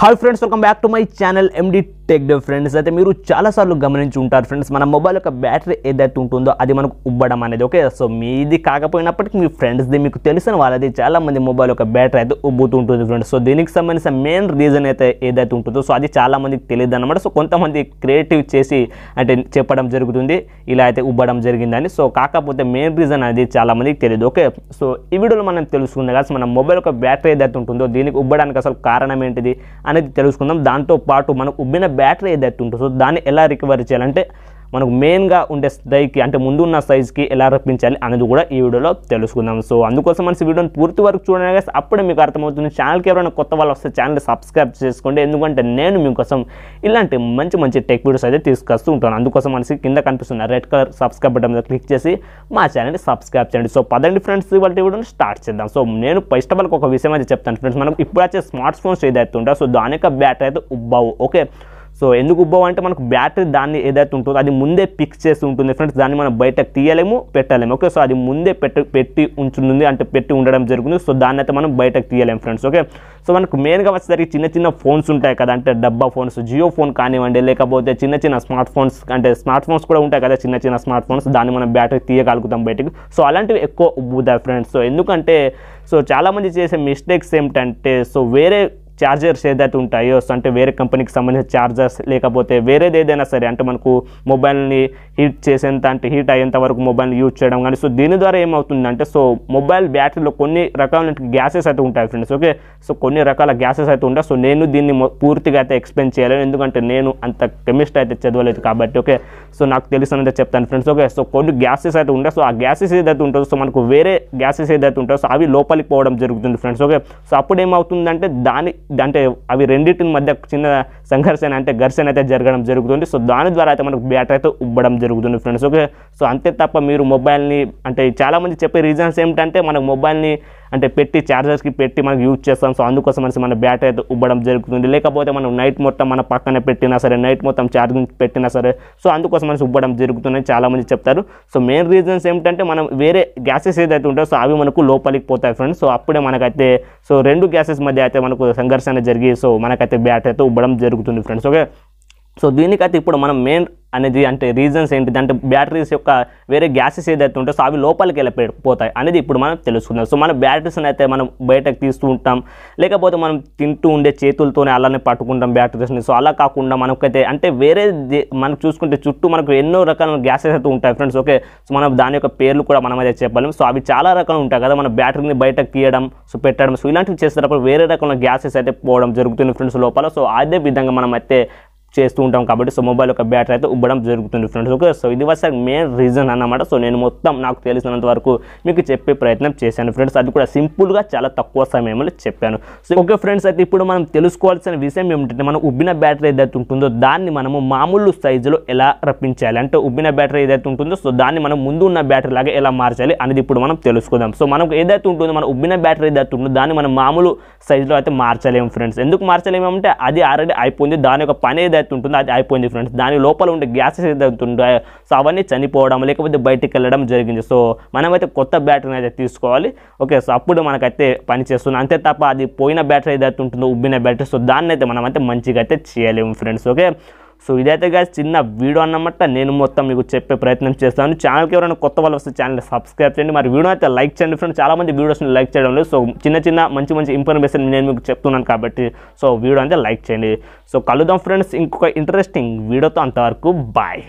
hi friends welcome back to my channel MD tech day friends అయితే మీరు చాలాసార్లు గమనించి ఉంటారు ఫ్రెండ్స్ మన మొబైల్ యొక్క బ్యాటరీ ఏదైతే ఉంటుందో అది మనకు ఉబ్బడం అనేది ఓకే సో మీది కాకపోయినప్పటికీ మీ ఫ్రెండ్స్ది మీకు తెలిసిన వాళ్ళది చాలామంది మొబైల్ యొక్క బ్యాటరీ అయితే ఉబ్బుతుంటుంది ఫ్రెండ్స్ సో దీనికి సంబంధించిన మెయిన్ రీజన్ అయితే ఏదైతే ఉంటుందో సో అది చాలామందికి తెలియదు అనమాట సో కొంతమంది క్రియేటివ్ చేసి అంటే చెప్పడం జరుగుతుంది ఇలా అయితే ఉబ్బడం జరిగిందని సో కాకపోతే మెయిన్ రీజన్ అనేది చాలామందికి తెలియదు ఓకే సో ఈ వీడియోలో మనం తెలుసుకుందాం కాదు మన మొబైల్ యొక్క బ్యాటరీ ఏదైతే ఉంటుందో దీనికి ఉబ్బడానికి అసలు కారణం ఏంటిది అనేది తెలుసుకుందాం దాంతో పాటు మనం ఉబ్బిన బ్యాటరీ ఏదైతే ఉంటుందో దాన్ని ఎలా రికవరీ చేయాలంటే మనకు మెయిన్గా ఉండే స్థాయికి అంటే ముందు ఉన్న సైజ్కి ఎలా రప్పించాలి అనేది కూడా ఈ వీడియోలో తెలుసుకుందాం సో అందుకోసం మనసు వీడియోని పూర్తి వరకు చూడగా అప్పుడే మీకు అర్థమవుతుంది ఛానల్కి ఎవరైనా కొత్త వాళ్ళు వస్తే ఛానల్ సబ్స్క్రైబ్ చేసుకోండి ఎందుకంటే నేను మీకోసం ఇలాంటి మంచి మంచి టెక్ వీడియోస్ అయితే తీసుకొస్తూ ఉంటాను అందుకోసం మనసు కింద కనిపిస్తున్న రెడ్ కలర్ సబ్స్క్రైబ్ బటన్ మీద క్లిక్ చేసి మా ఛానల్ని సబ్స్క్రైబ్ చేయండి సో పదండి ఫ్రెండ్స్ ఇవాళ వీడియోని స్టార్ట్ చేద్దాం సో నేను ఫస్ట్ ఆఫ్ ఒక విషయం అయితే చెప్తాను ఫ్రెండ్స్ మనకు ఇప్పుడు వచ్చే స్మార్ట్ ఫోన్స్ ఏదైతే ఉంటాయో సో దాని యొక్క బ్యాటరీ అయితే ఉబ్బావు ఓకే సో ఎందుకు ఉబ్బవు అంటే మనకు బ్యాటరీ దాన్ని ఏదైతే ఉంటుందో అది ముందే పిక్స్ చేసి ఉంటుంది ఫ్రెండ్స్ దాన్ని మనం బయటకు తీయలేము పెట్టలేము ఓకే సో అది ముందే పెట్టి పెట్టి ఉంచుంది అంటే పెట్టి ఉండడం జరుగుతుంది సో దాన్ని అయితే మనం బయటకు తీయలేము ఫ్రెండ్స్ ఓకే సో మనకు మెయిన్గా వచ్చేసరికి చిన్న చిన్న ఫోన్స్ ఉంటాయి కదా అంటే డబ్బా ఫోన్స్ జియో ఫోన్ కానివ్వండి లేకపోతే చిన్న చిన్న స్మార్ట్ ఫోన్స్ అంటే స్మార్ట్ ఫోన్స్ కూడా ఉంటాయి కదా చిన్న చిన్న స్మార్ట్ ఫోన్స్ దాన్ని మనం బ్యాటరీ తీయగలుగుతాం బయటకు సో అలాంటివి ఎక్కువ ఉబ్బుతాయి ఫ్రెండ్స్ సో ఎందుకంటే సో చాలామంది చేసే మిస్టేక్స్ ఏమిటంటే సో వేరే ఛార్జర్స్ ఏదైతే ఉంటాయో అంటే వేరే కంపెనీకి సంబంధించిన ఛార్జర్స్ లేకపోతే వేరేది ఏదైనా సరే అంటే మనకు మొబైల్ని హీట్ చేసేంత అంటే హీట్ అయ్యేంత వరకు మొబైల్ని యూజ్ చేయడం కానీ సో దీని ద్వారా ఏమవుతుందంటే సో మొబైల్ బ్యాటరీలో కొన్ని రకాల గ్యాసెస్ అయితే ఉంటాయి ఫ్రెండ్స్ ఓకే సో కొన్ని రకాల గ్యాసెస్ అయితే ఉంటాయి సో నేను దీన్ని పూర్తిగా అయితే ఎక్స్ప్లెయిన్ చేయలేను ఎందుకంటే నేను అంత కెమిస్ట్రీ అయితే చదవలేదు కాబట్టి ఓకే సో నాకు తెలిసినంత చెప్తాను ఫ్రెండ్స్ ఓకే సో కొన్ని గ్యాసెస్ అయితే ఉంటాయి సో ఆ గ్యాసెస్ ఏదైతే ఉంటుందో సో మనకు వేరే గ్యాసెస్ ఏదైతే ఉంటాయో సో అవి లోపలికి పోవడం జరుగుతుంది ఫ్రెండ్స్ ఓకే సో అప్పుడు ఏమవుతుందంటే దాని అంటే అవి రెండింటి మధ్య చిన్న సంఘర్షణ అంటే ఘర్షణ అయితే జరగడం జరుగుతుంది సో దాని ద్వారా అయితే మనకు బ్యాటరీ అయితే ఉబ్బడం జరుగుతుంది ఫ్రెండ్స్ ఓకే సో అంతే తప్ప మీరు మొబైల్ని అంటే చాలామంది చెప్పే రీజన్స్ ఏమిటంటే మనకు మొబైల్ని అంటే పెట్టి ఛార్జర్స్కి పెట్టి మనకి యూజ్ చేస్తాం సో అందుకోసం అనేసి మన బ్యాటరీ అయితే ఉబ్బడం జరుగుతుంది లేకపోతే మనం నైట్ మొత్తం మన పక్కన పెట్టినా సరే నైట్ మొత్తం ఛార్జింగ్ పెట్టినా సరే సో అందుకోసం అనేసి ఉబ్బడం జరుగుతుందని చాలామంది చెప్తారు సో మెయిన్ రీజన్స్ ఏమిటంటే మనం వేరే గ్యాసెస్ ఏదైతే ఉంటాయో సో అవి మనకు లోపలికి పోతాయి ఫ్రెండ్స్ సో అప్పుడే మనకైతే సో రెండు గ్యాసెస్ మధ్య అయితే మనకు సంఘర్షణ జరిగి సో మనకైతే బ్యాటరీ అయితే ఉబ్బడం జరుగుతుంది ఫ్రెండ్స్ ఓకే సో దీనికైతే ఇప్పుడు మనం మెయిన్ అనేది అంటే రీజన్స్ ఏంటి అంటే బ్యాటరీస్ యొక్క వేరే గ్యాసెస్ ఏదైతే ఉంటాయో అవి లోపలికి వెళ్ళిపోతాయి అనేది ఇప్పుడు మనం తెలుసుకుందాం సో మన బ్యాటరీస్ని అయితే మనం బయటకు తీస్తూ ఉంటాం లేకపోతే మనం తింటూ ఉండే చేతులతోనే అలానే పట్టుకుంటాం బ్యాటరీస్ని సో అలా కాకుండా మనకైతే అంటే వేరే మనం చూసుకుంటే చుట్టూ మనకు ఎన్నో రకాల గ్యాసెస్ అయితే ఉంటాయి ఫ్రెండ్స్ ఓకే సో మనం దాని యొక్క పేర్లు కూడా మనం అయితే చెప్పలేము సో అవి చాలా రకాలు ఉంటాయి కదా మన బ్యాటరీని బయటకు తీయడం సో పెట్టడం సో ఇలాంటివి చేసేటప్పుడు వేరే రకమైన గ్యాసెస్ అయితే పోవడం జరుగుతుంది ఫ్రెండ్స్ లోపల సో అదే విధంగా మనం అయితే చేస్తూ ఉంటాం కాబట్టి సో మొబైల్ యొక్క బ్యాటరీ అయితే ఉబ్బడం జరుగుతుంది ఫ్రెండ్స్ ఓకే సో ఇది వస్తే మెయిన్ రీజన్ అన్నమాట సో నేను మొత్తం నాకు తెలిసినంత వరకు మీకు చెప్పే ప్రయత్నం చేశాను ఫ్రెండ్స్ అది కూడా సింపుల్గా చాలా తక్కువ సమయంలో చెప్పాను సో ఓకే ఫ్రెండ్స్ అయితే ఇప్పుడు మనం తెలుసుకోవాల్సిన విషయం ఏమిటంటే మనం ఉబ్బిన బ్యాటరీ ఏదైతే ఉంటుందో దాన్ని మనము మామూలు సైజులో ఎలా రప్పించాలి అంటే ఉబ్బిన బ్యాటరీ ఏదైతే ఉంటుందో సో దాన్ని మనం ముందు ఉన్న బ్యాటరీ లాగా ఎలా మార్చాలి అనేది ఇప్పుడు మనం తెలుసుకుందాం సో మనకు ఏదైతే ఉంటుందో మన ఉబ్బిన బ్యాటరీ ఏదైతే ఉంటుందో దాన్ని మనం మామూలు సైజులో అయితే మార్చలేము ఫ్రెండ్స్ ఎందుకు మార్చలేము అంటే అది ఆల్రెడీ అయిపోయింది దాని యొక్క పని ఏదైతే ఏదైతే ఉంటుందో అది అయిపోయింది ఫ్రెండ్స్ దాని లోపల ఉండే గ్యాసెస్ ఏదైతే ఉంటాయో సో అవన్నీ చనిపోవడం లేకపోతే బయటికి వెళ్ళడం జరిగింది సో మనమైతే కొత్త బ్యాటరీని అయితే తీసుకోవాలి ఓకే సో అప్పుడు మనకైతే పనిచేస్తుంది అంతే తప్ప అది పోయిన బ్యాటరీ ఏదైతే ఉంటుందో ఉబ్బిన బ్యాటరీ సో దాన్ని అయితే మనమైతే మంచిగా అయితే చేయలేము ఫ్రెండ్స్ ఓకే సో ఇదైతే కాదు చిన్న వీడియో అన్నమాట నేను మొత్తం మీకు చెప్పే ప్రయత్నం చేస్తాను ఛానల్కి ఎవరైనా కొత్త వాళ్ళు వస్తే ఛానల్ సబ్స్క్రైబ్ చేయండి మరి వీడియో అయితే లైక్ చేయండి ఫ్రెండ్స్ చాలా మంది వీడియోస్ని లైక్ చేయడం లేదు సో చిన్న చిన్న మంచి మంచి ఇన్ఫర్మేషన్ నేను మీకు చెప్తున్నాను కాబట్టి సో వీడియో అయితే లైక్ చేయండి సో కలుద్దాం ఫ్రెండ్స్ ఇంకొక ఇంట్రెస్టింగ్ వీడియోతో అంతవరకు బాయ్